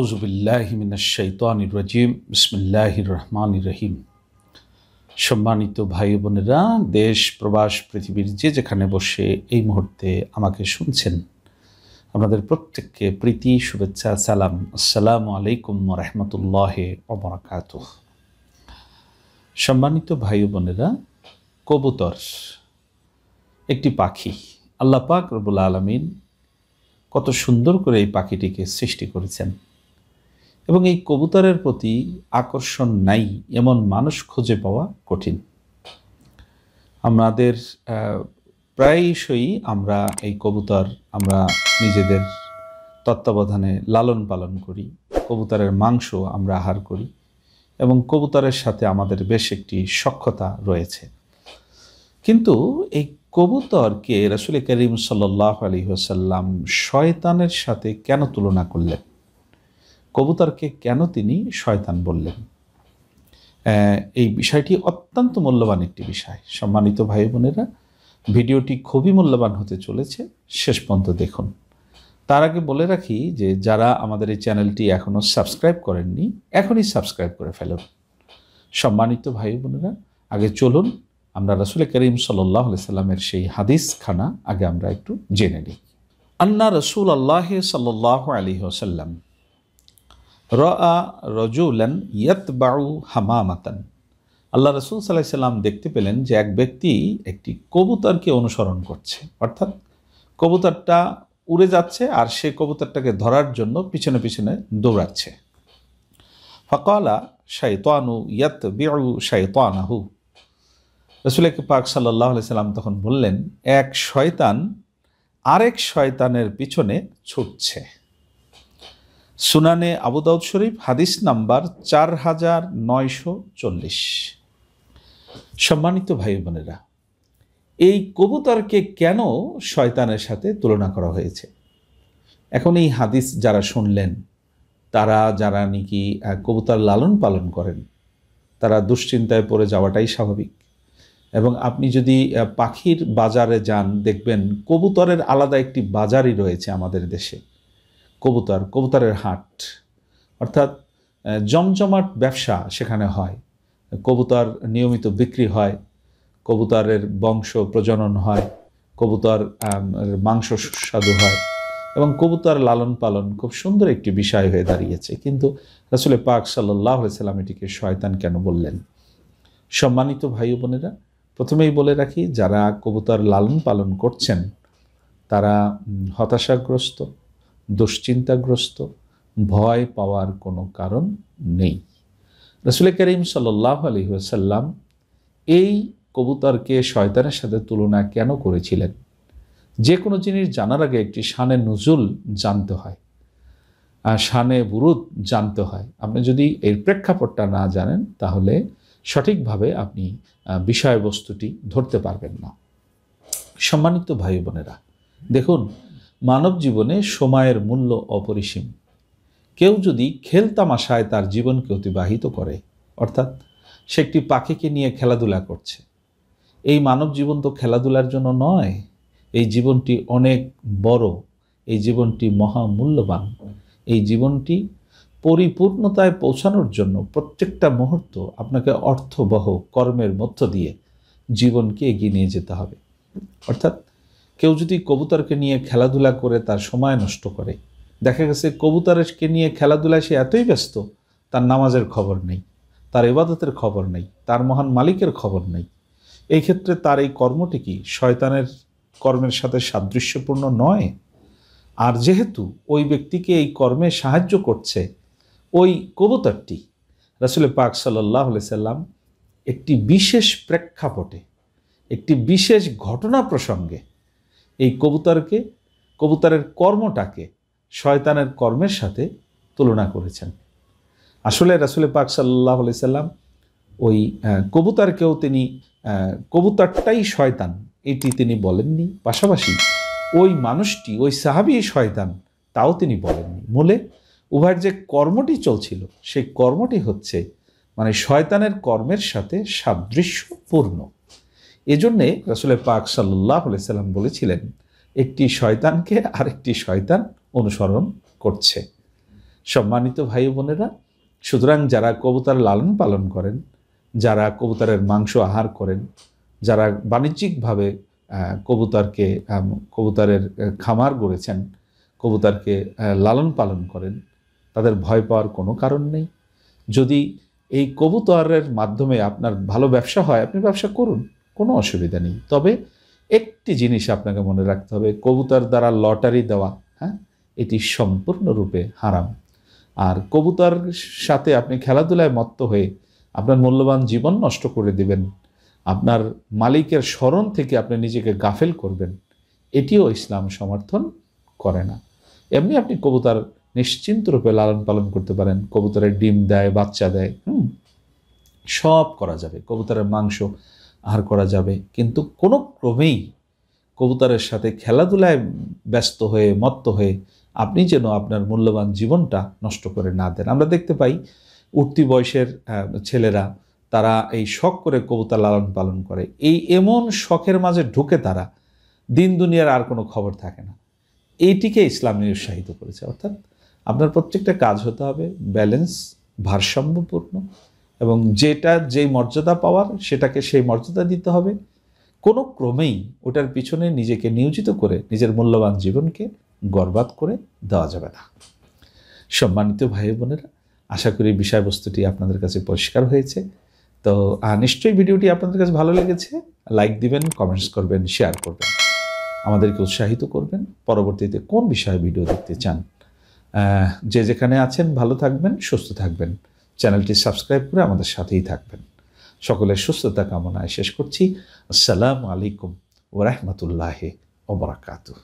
সম্মানিত ভাই বোনেরা দেশ প্রবাস পৃথিবীর যে যেখানে বসে এই মুহূর্তে আমাকে শুনছেন আপনাদের প্রত্যেককে প্রীতি শুভেচ্ছা সালাম আসসালামু আলাইকুম রহমতুল্লাহ অবরাকাত সম্মানিত ভাই বোনেরা কবুতর একটি পাখি আল্লাপাক রবুল আলমিন কত সুন্দর করে এই পাখিটিকে সৃষ্টি করেছেন এবং এই কবুতরের প্রতি আকর্ষণ নাই এমন মানুষ খুঁজে পাওয়া কঠিন আমাদের প্রায়শই আমরা এই কবুতর আমরা নিজেদের তত্ত্বাবধানে লালন পালন করি কবুতরের মাংস আমরা আহার করি এবং কবুতরের সাথে আমাদের বেশ একটি সক্ষতা রয়েছে কিন্তু এই কবুতরকে রসুল করিম সাল্লাহ আলী হোসাল্লাম শয়তানের সাথে কেন তুলনা করলেন কবুতরকে কেন তিনি শয়তান বললেন এই বিষয়টি অত্যন্ত মূল্যবান একটি বিষয় সম্মানিত ভাই বোনেরা ভিডিওটি খুবই মূল্যবান হতে চলেছে শেষ পর্যন্ত দেখুন তার আগে বলে রাখি যে যারা আমাদের এই চ্যানেলটি এখনও সাবস্ক্রাইব করেননি এখনই সাবস্ক্রাইব করে ফেলুন সম্মানিত ভাই বোনেরা আগে চলুন আমরা রসুল করিম সাল্লাহ সাল্লামের সেই হাদিস খানা আগে আমরা একটু জেনে নিই আন্না রসুল আল্লাহ সাল্লাহ আলী ওসাল্লাম রা রজুলান ইয়তবাউ হামামাতান আল্লাহ রসুল সাল্লাহ সাল্লাম দেখতে পেলেন যে এক ব্যক্তি একটি কবুতরকে অনুসরণ করছে অর্থাৎ কবুতরটা উড়ে যাচ্ছে আর সে কবুতরটাকে ধরার জন্য পিছনে পিছনে দৌড়াচ্ছে ফকলা শায়তানু ইয়াত বেউ শায়তানাহু রসুল পাক সাল্লাহ সাল্লাম তখন বললেন এক শয়তান আরেক শয়তানের পিছনে ছুটছে সুনানে আবুদাউদ শরীফ হাদিস নাম্বার চার হাজার নয়শো চল্লিশ সম্মানিত ভাই বোনেরা এই কবুতরকে কেন শয়তানের সাথে তুলনা করা হয়েছে এখন এই হাদিস যারা শুনলেন তারা যারা নাকি কবুতর লালন পালন করেন তারা দুশ্চিন্তায় পড়ে যাওয়াটাই স্বাভাবিক এবং আপনি যদি পাখির বাজারে যান দেখবেন কবুতরের আলাদা একটি বাজারই রয়েছে আমাদের দেশে কবুতর কবুতরের হাট অর্থাৎ জমজমাট ব্যবসা সেখানে হয় কবুতর নিয়মিত বিক্রি হয় কবুতরের বংশ প্রজনন হয় কবুতর মাংস সুস্বাদু হয় এবং কবুতর লালন পালন খুব সুন্দর একটি বিষয় হয়ে দাঁড়িয়েছে কিন্তু আসলে পাক সাল্লাহ সাল্লাম এটিকে শয়তান কেন বললেন সম্মানিত ভাই বোনেরা প্রথমেই বলে রাখি যারা কবুতর লালন পালন করছেন তারা হতাশাগ্রস্ত দুশ্চিন্তাগ্রস্ত ভয় পাওয়ার কোনো কারণ নেই রসুল করিম সাল্লাহ আলি সাল্লাম এই কবুতরকে শয়তানের সাথে তুলনা কেন করেছিলেন যে কোনো জিনিস জানার আগে একটি শানে নজুল জানতে হয় আর শানে বুরুদ জানতে হয় আপনি যদি এর প্রেক্ষাপটটা না জানেন তাহলে সঠিকভাবে আপনি বিষয়বস্তুটি ধরতে পারবেন না সম্মানিত ভাই বোনেরা দেখুন মানব জীবনে সময়ের মূল্য অপরিসীম কেউ যদি খেলতামাশায় তার জীবনকে অতিবাহিত করে অর্থাৎ সে একটি পাখিকে নিয়ে খেলাধুলা করছে এই মানব জীবন তো খেলাধুলার জন্য নয় এই জীবনটি অনেক বড় এই জীবনটি মহামূল্যবান এই জীবনটি পরিপূর্ণতায় পৌঁছানোর জন্য প্রত্যেকটা মুহূর্ত আপনাকে অর্থবহ কর্মের মধ্য দিয়ে জীবনকে এগিয়ে নিয়ে যেতে হবে অর্থাৎ কেউ যদি কবুতরকে নিয়ে খেলাধুলা করে তার সময় নষ্ট করে দেখা গেছে কবুতরকে নিয়ে খেলাধুলায় সে এতই ব্যস্ত তার নামাজের খবর নেই তার ইবাদতের খবর নেই তার মহান মালিকের খবর নেই এই ক্ষেত্রে তার এই কর্মটি কি শয়তানের কর্মের সাথে সাদৃশ্যপূর্ণ নয় আর যেহেতু ওই ব্যক্তিকে এই কর্মে সাহায্য করছে ওই কবুতরটি রাসুল পাক সাল্লাহ সাল্লাম একটি বিশেষ প্রেক্ষাপটে একটি বিশেষ ঘটনা প্রসঙ্গে এই কবুতরকে কবুতরের কর্মটাকে শয়তানের কর্মের সাথে তুলনা করেছেন আসলে রাসুল পাক সাল্লাহ সাল্লাম ওই কবুতরকেও তিনি কবুতরটাই শয়তান এটি তিনি বলেননি পাশাপাশি ওই মানুষটি ওই সাহাবি শয়তান তাও তিনি বলেননি মূলে উভয়ের যে কর্মটি চলছিল সেই কর্মটি হচ্ছে মানে শয়তানের কর্মের সাথে সাদৃশ্যপূর্ণ এজন্যে রাসুলের পাক সাল্লাহ সাল্লাম বলেছিলেন একটি শয়তানকে আরেকটি শয়তান অনুসরণ করছে সম্মানিত ভাই বোনেরা সুতরাং যারা কবুতার লালন পালন করেন যারা কবুতারের মাংস আহার করেন যারা বাণিজ্যিকভাবে কবুতারকে কবুতারের খামার গড়েছেন কবুতারকে লালন পালন করেন তাদের ভয় পাওয়ার কোনো কারণ নেই যদি এই কবুতরের মাধ্যমে আপনার ভালো ব্যবসা হয় আপনি ব্যবসা করুন কোনো অসুবিধা নেই তবে একটি জিনিস আপনাকে মনে রাখতে হবে কবুতর দ্বারা লটারি দেওয়া হ্যাঁ এটি সম্পূর্ণরূপে হারাম আর কবুতর সাথে আপনি খেলাধুলায় মত্ত হয়ে আপনার মূল্যবান জীবন নষ্ট করে দিবেন আপনার মালিকের স্মরণ থেকে আপনি নিজেকে গাফেল করবেন এটিও ইসলাম সমর্থন করে না এমনি আপনি কবুতর নিশ্চিন্তরূপে লালন পালন করতে পারেন কবুতরের ডিম দেয় বাচ্চা দেয় হুম সব করা যাবে কবুতরের মাংস আহার করা যাবে কিন্তু কোনো ক্রমেই কবুতরের সাথে খেলাধুলায় ব্যস্ত হয়ে মত্ত হয়ে আপনি যেন আপনার মূল্যবান জীবনটা নষ্ট করে না দেন আমরা দেখতে পাই উঠতি বয়সের ছেলেরা তারা এই শখ করে কবুতর লালন পালন করে এই এমন শখের মাঝে ঢুকে তারা দিন দুনিয়ার আর কোনো খবর থাকে না এইটিকে ইসলাম নিরুৎসাহিত করেছে অর্থাৎ আপনার প্রত্যেকটা কাজ হতে হবে ব্যালেন্স ভারসাম্যপূর্ণ এবং যেটা যেই মর্যাদা পাওয়ার সেটাকে সেই মর্যাদা দিতে হবে কোনো ক্রমেই ওটার পিছনে নিজেকে নিয়োজিত করে নিজের মূল্যবান জীবনকে গর্বাত করে দেওয়া যাবে না সম্মানিত ভাই বোনেরা আশা করি বিষয়বস্তুটি আপনাদের কাছে পরিষ্কার হয়েছে তো নিশ্চয়ই ভিডিওটি আপনাদের কাছে ভালো লেগেছে লাইক দিবেন কমেন্টস করবেন শেয়ার করবেন আমাদেরকে উৎসাহিত করবেন পরবর্তীতে কোন বিষয়ে ভিডিও দেখতে চান যে যেখানে আছেন ভালো থাকবেন সুস্থ থাকবেন চ্যানেলটি সাবস্ক্রাইব করে আমাদের সাথেই থাকবেন সকলের সুস্থতা কামনায় শেষ করছি আসসালামু আলাইকুম ওরহমতুল্লাহ ওবরাকাতু